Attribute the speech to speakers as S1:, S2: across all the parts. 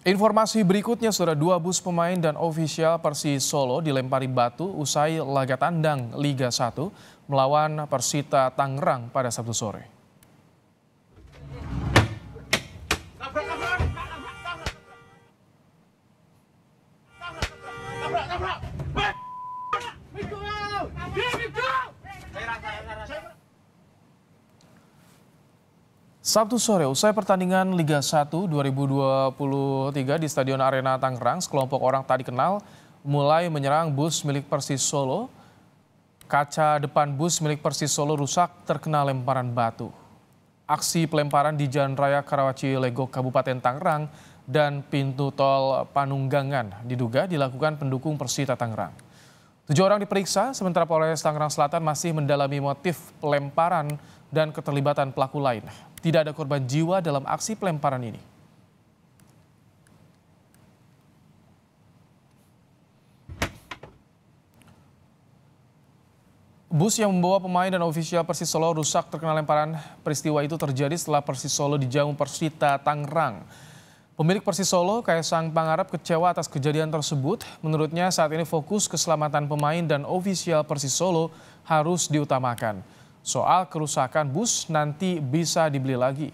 S1: Informasi berikutnya, sudah dua bus pemain dan ofisial Persi Solo dilempari batu usai laga tandang Liga 1 melawan Persita Tangerang pada Sabtu sore. Sabtu sore usai pertandingan Liga 1 2023 di Stadion Arena Tangerang, sekelompok orang tak dikenal mulai menyerang bus milik Persis Solo. Kaca depan bus milik Persis Solo rusak terkena lemparan batu. Aksi pelemparan di Jalan Raya Karawaci Legok Kabupaten Tangerang dan pintu tol Panunggangan diduga dilakukan pendukung Persita Tangerang. Tujuh orang diperiksa, sementara Polres Tangerang Selatan masih mendalami motif pelemparan dan keterlibatan pelaku lain. Tidak ada korban jiwa dalam aksi pelemparan ini. Bus yang membawa pemain dan ofisial Persis Solo rusak terkena lemparan. Peristiwa itu terjadi setelah Persis Solo dijamu Persita Tangerang. Pemilik Persis Solo, Kaisang Pangarap, kecewa atas kejadian tersebut. Menurutnya saat ini fokus keselamatan pemain dan ofisial Persis Solo harus diutamakan. Soal kerusakan bus nanti bisa dibeli lagi.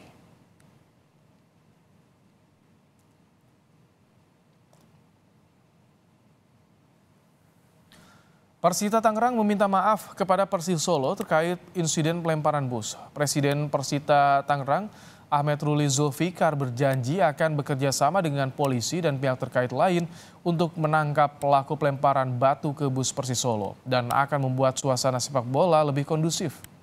S1: Persita Tangerang meminta maaf kepada Persis Solo terkait insiden pelemparan bus. Presiden Persita Tangerang Ahmed Ruli Zulfikar berjanji akan bekerja sama dengan polisi dan pihak terkait lain untuk menangkap pelaku pelemparan batu ke bus Persis Solo dan akan membuat suasana sepak bola lebih kondusif.